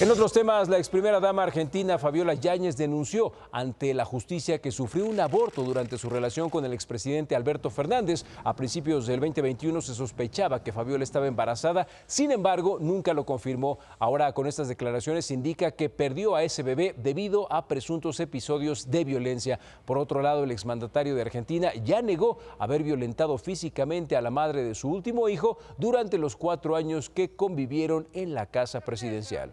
En otros temas, la ex primera dama argentina Fabiola Yáñez denunció ante la justicia que sufrió un aborto durante su relación con el expresidente Alberto Fernández. A principios del 2021 se sospechaba que Fabiola estaba embarazada, sin embargo, nunca lo confirmó. Ahora, con estas declaraciones, indica que perdió a ese bebé debido a presuntos episodios de violencia. Por otro lado, el exmandatario de Argentina ya negó haber violentado físicamente a la madre de su último hijo durante los cuatro años que convivieron en la casa presidencial.